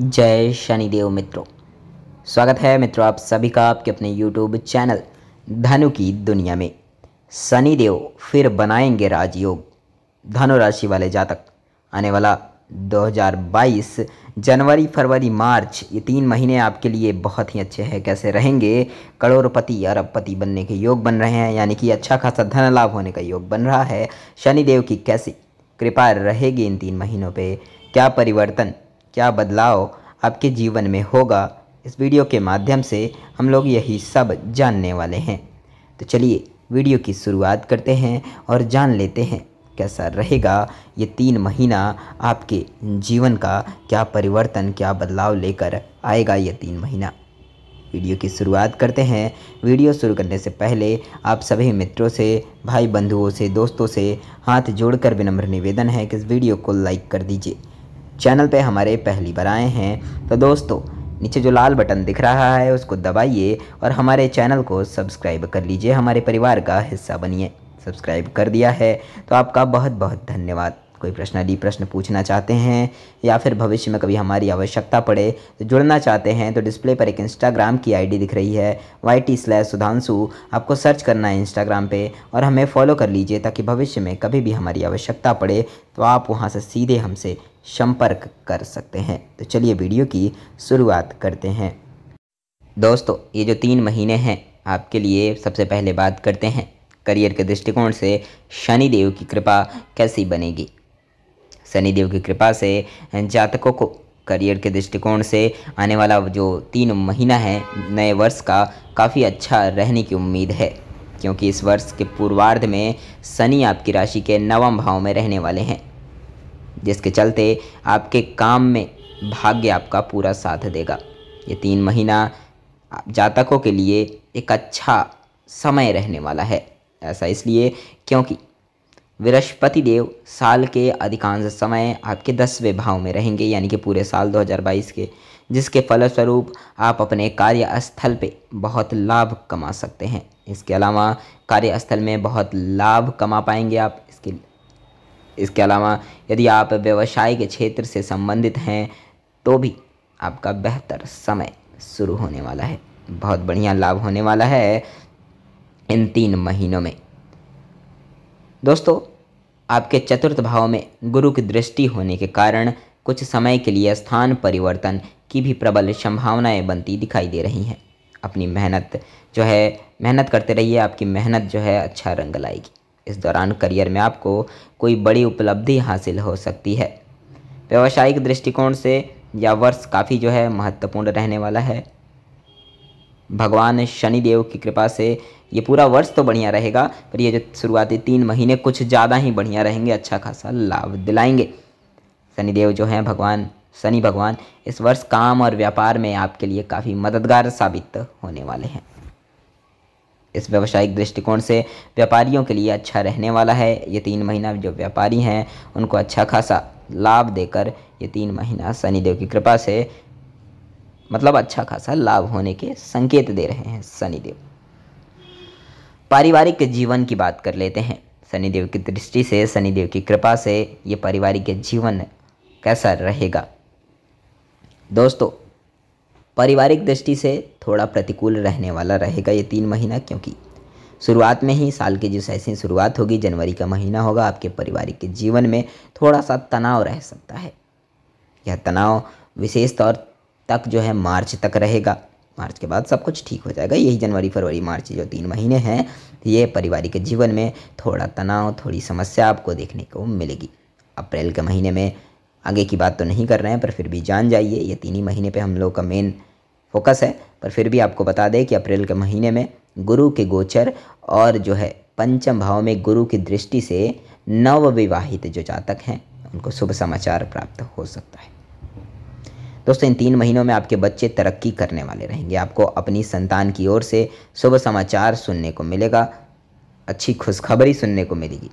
जय शनिदेव मित्रों स्वागत है मित्रों आप सभी का आपके अपने यूट्यूब चैनल धनु की दुनिया में शनिदेव फिर बनाएंगे राजयोग धनु राशि वाले जातक आने वाला 2022 जनवरी फरवरी मार्च ये तीन महीने आपके लिए बहुत ही अच्छे हैं कैसे रहेंगे करोड़पति अरबपति बनने के योग बन रहे हैं यानी कि अच्छा खासा धन लाभ होने का योग बन रहा है शनिदेव की कैसी कृपा रहेगी इन तीन महीनों पर क्या परिवर्तन क्या बदलाव आपके जीवन में होगा इस वीडियो के माध्यम से हम लोग यही सब जानने वाले हैं तो चलिए वीडियो की शुरुआत करते हैं और जान लेते हैं कैसा रहेगा ये तीन महीना आपके जीवन का क्या परिवर्तन क्या बदलाव लेकर आएगा ये तीन महीना वीडियो की शुरुआत करते हैं वीडियो शुरू करने से पहले आप सभी मित्रों से भाई बंधुओं से दोस्तों से हाथ जोड़कर विनम्र निवेदन है कि इस वीडियो को लाइक कर दीजिए चैनल पे हमारे पहली बार आए हैं तो दोस्तों नीचे जो लाल बटन दिख रहा है उसको दबाइए और हमारे चैनल को सब्सक्राइब कर लीजिए हमारे परिवार का हिस्सा बनिए सब्सक्राइब कर दिया है तो आपका बहुत बहुत धन्यवाद कोई प्रश्न आदि प्रश्न पूछना चाहते हैं या फिर भविष्य में कभी हमारी आवश्यकता पड़े तो जुड़ना चाहते हैं तो डिस्प्ले पर एक इंस्टाग्राम की आईडी दिख रही है वाई टी स्लैश सुधांशु आपको सर्च करना है इंस्टाग्राम पे और हमें फॉलो कर लीजिए ताकि भविष्य में कभी भी हमारी आवश्यकता पड़े तो आप वहाँ से सीधे हमसे संपर्क कर सकते हैं तो चलिए वीडियो की शुरुआत करते हैं दोस्तों ये जो तीन महीने हैं आपके लिए सबसे पहले बात करते हैं करियर के दृष्टिकोण से शनि देव की कृपा कैसी बनेगी शनिदेव की कृपा से जातकों को करियर के दृष्टिकोण से आने वाला जो तीन महीना है नए वर्ष का काफ़ी अच्छा रहने की उम्मीद है क्योंकि इस वर्ष के पूर्वार्ध में शनि आपकी राशि के नवम भाव में रहने वाले हैं जिसके चलते आपके काम में भाग्य आपका पूरा साथ देगा ये तीन महीना जातकों के लिए एक अच्छा समय रहने वाला है ऐसा इसलिए क्योंकि बृहस्पति देव साल के अधिकांश समय आपके दसवें भाव में रहेंगे यानी कि पूरे साल 2022 के जिसके फलस्वरूप आप अपने कार्यस्थल पे बहुत लाभ कमा सकते हैं इसके अलावा कार्यस्थल में बहुत लाभ कमा पाएंगे आप इसके इसके अलावा यदि आप व्यवसाय के क्षेत्र से संबंधित हैं तो भी आपका बेहतर समय शुरू होने वाला है बहुत बढ़िया लाभ होने वाला है इन तीन महीनों में दोस्तों आपके चतुर्थ भाव में गुरु की दृष्टि होने के कारण कुछ समय के लिए स्थान परिवर्तन की भी प्रबल संभावनाएं बनती दिखाई दे रही हैं अपनी मेहनत जो है मेहनत करते रहिए आपकी मेहनत जो है अच्छा रंग लाएगी इस दौरान करियर में आपको कोई बड़ी उपलब्धि हासिल हो सकती है व्यावसायिक दृष्टिकोण से यह वर्ष काफ़ी जो है महत्वपूर्ण रहने वाला है भगवान शनिदेव की कृपा से ये पूरा वर्ष तो बढ़िया रहेगा पर ये जो शुरुआती तीन महीने कुछ ज़्यादा ही बढ़िया रहेंगे अच्छा खासा लाभ दिलाएंगे शनिदेव जो हैं भगवान शनि भगवान इस वर्ष काम और व्यापार में आपके लिए काफ़ी मददगार साबित होने वाले हैं इस व्यवसायिक दृष्टिकोण से व्यापारियों के लिए अच्छा रहने वाला है ये तीन महीना जो व्यापारी हैं उनको अच्छा खासा लाभ देकर ये तीन महीना शनिदेव की कृपा से मतलब अच्छा खासा लाभ होने के संकेत दे रहे हैं शनिदेव पारिवारिक जीवन की बात कर लेते हैं शनिदेव की दृष्टि से शनिदेव की कृपा से ये पारिवारिक जीवन कैसा रहेगा दोस्तों पारिवारिक दृष्टि से थोड़ा प्रतिकूल रहने वाला रहेगा ये तीन महीना क्योंकि शुरुआत में ही साल की जिस ऐसी शुरुआत होगी जनवरी का महीना होगा आपके पारिवारिक जीवन में थोड़ा सा तनाव रह सकता है यह तनाव विशेष तौर तक जो है मार्च तक रहेगा मार्च के बाद सब कुछ ठीक हो जाएगा यही जनवरी फरवरी मार्च जो तीन महीने हैं ये पारिवारिक जीवन में थोड़ा तनाव थोड़ी समस्या आपको देखने को मिलेगी अप्रैल के महीने में आगे की बात तो नहीं कर रहे हैं पर फिर भी जान जाइए ये तीन ही महीने पे हम लोग का मेन फोकस है पर फिर भी आपको बता दें कि अप्रैल के महीने में गुरु के गोचर और जो है पंचम भाव में गुरु की दृष्टि से नवविवाहित जो जातक हैं उनको शुभ समाचार प्राप्त हो सकता है दोस्तों इन तीन महीनों में आपके बच्चे तरक्की करने वाले रहेंगे आपको अपनी संतान की ओर से शुभ समाचार सुनने को मिलेगा अच्छी खुशखबरी सुनने को मिलेगी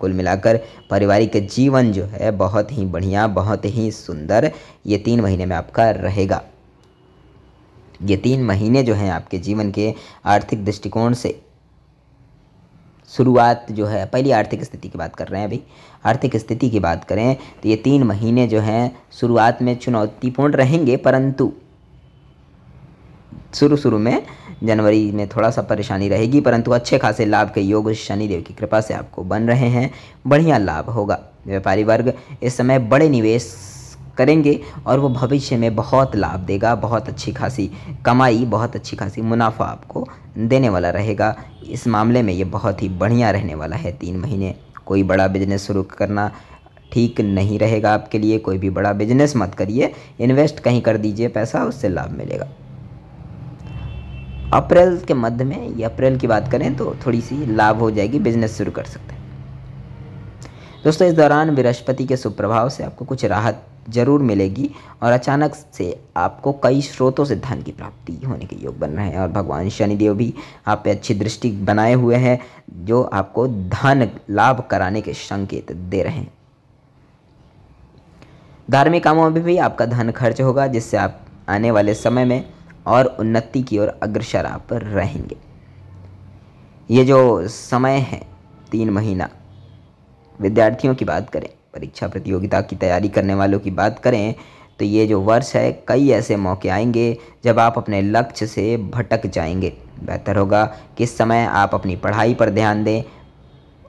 कुल मिलाकर पारिवारिक जीवन जो है बहुत ही बढ़िया बहुत ही सुंदर ये तीन महीने में आपका रहेगा ये तीन महीने जो हैं आपके जीवन के आर्थिक दृष्टिकोण से शुरुआत जो है पहली आर्थिक स्थिति की बात कर रहे हैं अभी आर्थिक स्थिति की बात करें तो ये तीन महीने जो हैं शुरुआत में चुनौतीपूर्ण रहेंगे परंतु शुरू शुरू में जनवरी में थोड़ा सा परेशानी रहेगी परंतु अच्छे खासे लाभ के योग शनिदेव की कृपा से आपको बन रहे हैं बढ़िया लाभ होगा व्यापारी वर्ग इस समय बड़े निवेश करेंगे और वो भविष्य में बहुत लाभ देगा बहुत अच्छी खासी कमाई बहुत अच्छी खासी मुनाफा आपको देने वाला रहेगा इस मामले में ये बहुत ही बढ़िया रहने वाला है तीन महीने कोई बड़ा बिजनेस शुरू करना ठीक नहीं रहेगा आपके लिए कोई भी बड़ा बिजनेस मत करिए इन्वेस्ट कहीं कर दीजिए पैसा उससे लाभ मिलेगा अप्रैल के मध्य में या अप्रैल की बात करें तो थोड़ी सी लाभ हो जाएगी बिजनेस शुरू कर सकते हैं दोस्तों इस दौरान बृहस्पति के सुप्रभाव से आपको कुछ राहत जरूर मिलेगी और अचानक से आपको कई स्रोतों से धन की प्राप्ति होने के योग बन रहे हैं और भगवान शनिदेव भी आप पे अच्छी दृष्टि बनाए हुए हैं जो आपको धन लाभ कराने के संकेत दे रहे हैं धार्मिक कामों में भी आपका धन खर्च होगा जिससे आप आने वाले समय में और उन्नति की ओर अग्रसर आप रहेंगे ये जो समय है तीन महीना विद्यार्थियों की बात करें परीक्षा प्रतियोगिता की तैयारी करने वालों की बात करें तो ये जो वर्ष है कई ऐसे मौके आएंगे जब आप अपने लक्ष्य से भटक जाएंगे बेहतर होगा कि इस समय आप अपनी पढ़ाई पर ध्यान दें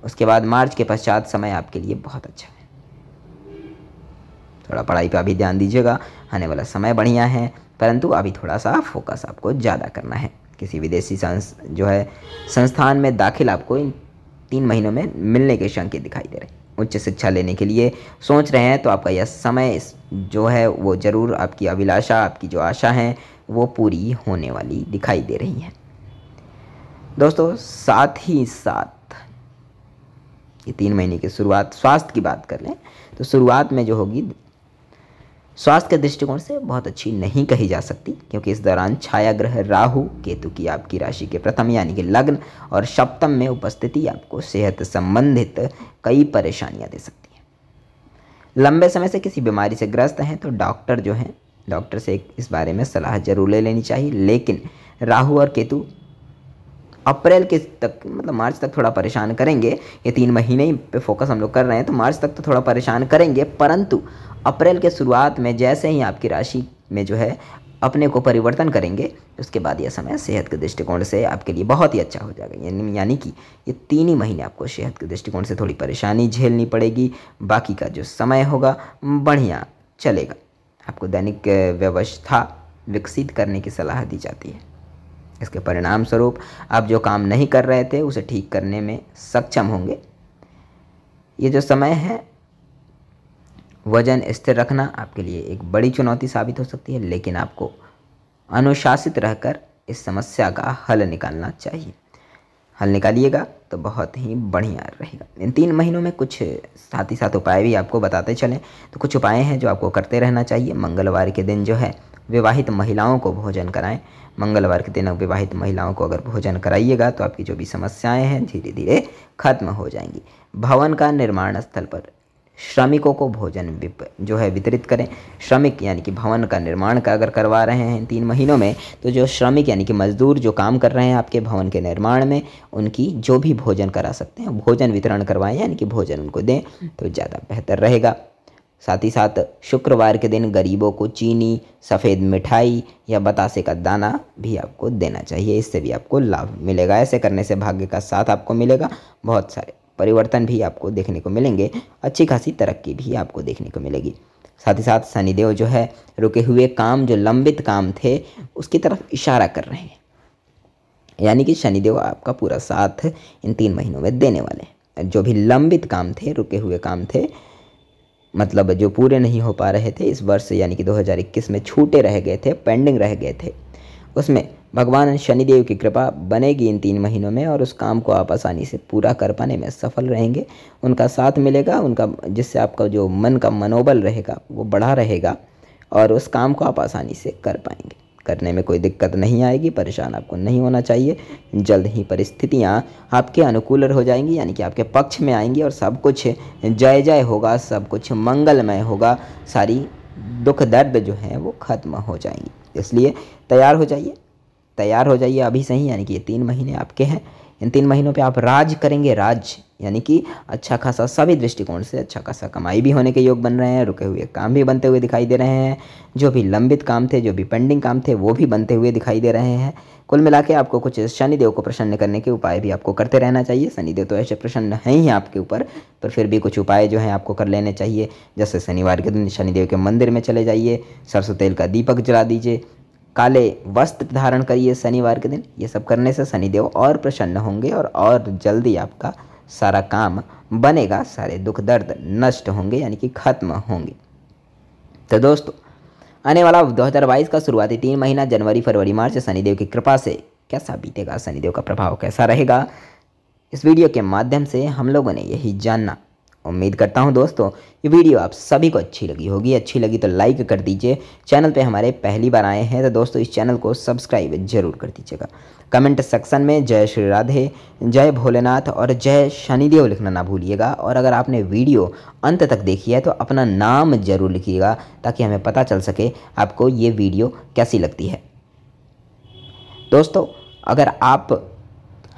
उसके बाद मार्च के पश्चात समय आपके लिए बहुत अच्छा है थोड़ा पढ़ाई पर अभी ध्यान दीजिएगा आने वाला समय बढ़िया है परंतु अभी थोड़ा सा फोकस आपको ज़्यादा करना है किसी विदेशी संस जो है संस्थान में दाखिल आपको इन तीन महीनों में मिलने के शंके दिखाई दे रहे हैं उच्च शिक्षा लेने के लिए सोच रहे हैं तो आपका यह समय जो है वो ज़रूर आपकी अभिलाषा आपकी जो आशा है वो पूरी होने वाली दिखाई दे रही है दोस्तों साथ ही साथ ये तीन महीने की शुरुआत स्वास्थ्य की बात कर लें तो शुरुआत में जो होगी स्वास्थ्य के दृष्टिकोण से बहुत अच्छी नहीं कही जा सकती क्योंकि इस दौरान छाया ग्रह राहु केतु की आपकी राशि के प्रथम यानी कि लग्न और सप्तम में उपस्थिति आपको सेहत संबंधित कई परेशानियां दे सकती है लंबे समय से किसी बीमारी से ग्रस्त हैं तो डॉक्टर जो हैं डॉक्टर से इस बारे में सलाह जरूर ले लेनी चाहिए लेकिन राहु और केतु अप्रैल के तक मतलब मार्च तक थोड़ा परेशान करेंगे ये तीन महीने ही पे फोकस हम लोग कर रहे हैं तो मार्च तक तो थोड़ा परेशान करेंगे परंतु अप्रैल के शुरुआत में जैसे ही आपकी राशि में जो है अपने को परिवर्तन करेंगे उसके बाद यह समय सेहत के दृष्टिकोण से आपके लिए बहुत ही अच्छा हो जाएगा यानी यानी कि ये तीन ही महीने आपको सेहत के दृष्टिकोण से थोड़ी परेशानी झेलनी पड़ेगी बाकी का जो समय होगा बढ़िया चलेगा आपको दैनिक व्यवस्था विकसित करने की सलाह दी जाती है इसके परिणाम स्वरूप आप जो काम नहीं कर रहे थे उसे ठीक करने में सक्षम होंगे ये जो समय है वजन स्थिर रखना आपके लिए एक बड़ी चुनौती साबित हो सकती है लेकिन आपको अनुशासित रहकर इस समस्या का हल निकालना चाहिए हल निकालिएगा तो बहुत ही बढ़िया रहेगा इन तीन महीनों में कुछ साथ ही साथ उपाय भी आपको बताते चलें तो कुछ उपाय हैं जो आपको करते रहना चाहिए मंगलवार के दिन जो है विवाहित महिलाओं को भोजन कराएं मंगलवार के दिन विवाहित महिलाओं को अगर भोजन कराइएगा तो आपकी जो भी समस्याएं हैं धीरे धीरे खत्म हो जाएंगी भवन का निर्माण स्थल पर श्रमिकों को भोजन जो है वितरित करें श्रमिक यानी कि भवन का निर्माण का अगर करवा रहे हैं तीन महीनों में तो जो श्रमिक यानी कि मजदूर जो काम कर रहे हैं आपके भवन के निर्माण में उनकी जो भी भोजन करा सकते हैं भोजन वितरण करवाएं यानी कि भोजन उनको दें तो ज़्यादा बेहतर रहेगा साथ ही साथ शुक्रवार के दिन गरीबों को चीनी सफ़ेद मिठाई या बतासे का दाना भी आपको देना चाहिए इससे भी आपको लाभ मिलेगा ऐसे करने से भाग्य का साथ आपको मिलेगा बहुत सारे परिवर्तन भी आपको देखने को मिलेंगे अच्छी खासी तरक्की भी आपको देखने को मिलेगी साथ ही साथ शनिदेव जो है रुके हुए काम जो लंबित काम थे उसकी तरफ इशारा कर रहे हैं यानी कि शनिदेव आपका पूरा साथ इन तीन महीनों में देने वाले हैं जो भी लंबित काम थे रुके हुए काम थे मतलब जो पूरे नहीं हो पा रहे थे इस वर्ष यानी कि 2021 में छूटे रह गए थे पेंडिंग रह गए थे उसमें भगवान शनिदेव की कृपा बनेगी इन तीन महीनों में और उस काम को आप आसानी से पूरा कर पाने में सफल रहेंगे उनका साथ मिलेगा उनका जिससे आपका जो मन का मनोबल रहेगा वो बढ़ा रहेगा और उस काम को आप आसानी से कर पाएंगे करने में कोई दिक्कत नहीं आएगी परेशान आपको नहीं होना चाहिए जल्द ही परिस्थितियाँ आपके अनुकूल हो जाएंगी यानी कि आपके पक्ष में आएंगी और सब कुछ जय जय होगा सब कुछ मंगलमय होगा सारी दुख दर्द जो है वो ख़त्म हो जाएंगी इसलिए तैयार हो जाइए तैयार हो जाइए अभी से ही यानी कि ये तीन महीने आपके हैं इन तीन महीनों पे आप राज करेंगे राज यानी कि अच्छा खासा सभी दृष्टिकोण से अच्छा खासा कमाई भी होने के योग बन रहे हैं रुके हुए काम भी बनते हुए दिखाई दे रहे हैं जो भी लंबित काम थे जो भी पेंडिंग काम थे वो भी बनते हुए दिखाई दे रहे हैं कुल मिला के आपको कुछ शनिदेव को प्रसन्न करने के उपाय भी आपको करते रहना चाहिए शनिदेव तो ऐसे प्रसन्न हैं ही आपके ऊपर पर फिर भी कुछ उपाय जो हैं आपको कर लेने चाहिए जैसे शनिवार के दिन शनिदेव के मंदिर में चले जाइए सरसों तेल का दीपक जला दीजिए काले वस्त्र धारण करिए शनिवार के दिन ये सब करने से शनिदेव और प्रसन्न होंगे और और जल्दी आपका सारा काम बनेगा सारे दुख दर्द नष्ट होंगे यानी कि खत्म होंगे तो दोस्तों आने वाला 2022 का शुरुआती तीन महीना जनवरी फरवरी मार्च शनिदेव की कृपा से कैसा बीतेगा शनिदेव का प्रभाव कैसा रहेगा इस वीडियो के माध्यम से हम लोगों ने यही जानना उम्मीद करता हूँ दोस्तों ये वीडियो आप सभी को अच्छी लगी होगी अच्छी लगी तो लाइक कर दीजिए चैनल पे हमारे पहली बार आए हैं तो दोस्तों इस चैनल को सब्सक्राइब जरूर कर दीजिएगा कमेंट सेक्शन में जय श्री राधे जय भोलेनाथ और जय शनिदेव लिखना ना भूलिएगा और अगर आपने वीडियो अंत तक देखी है तो अपना नाम जरूर लिखिएगा ताकि हमें पता चल सके आपको ये वीडियो कैसी लगती है दोस्तों अगर आप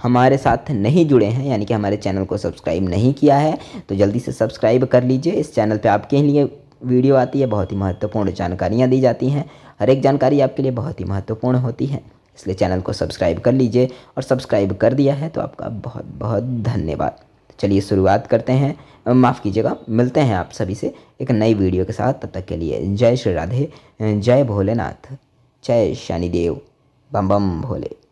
हमारे साथ नहीं जुड़े हैं यानी कि हमारे चैनल को सब्सक्राइब नहीं किया है तो जल्दी से सब्सक्राइब कर लीजिए इस चैनल पे आपके लिए वीडियो आती है बहुत ही महत्वपूर्ण जानकारियाँ दी जाती हैं हर एक जानकारी आपके लिए बहुत ही महत्वपूर्ण होती है इसलिए चैनल को सब्सक्राइब कर लीजिए और सब्सक्राइब कर दिया है तो आपका बहुत बहुत धन्यवाद चलिए शुरुआत करते हैं माफ़ कीजिएगा मिलते हैं आप सभी से एक नई वीडियो के साथ तब तक के लिए जय श्री राधे जय भोलेनाथ जय शनिदेव बम बम भोले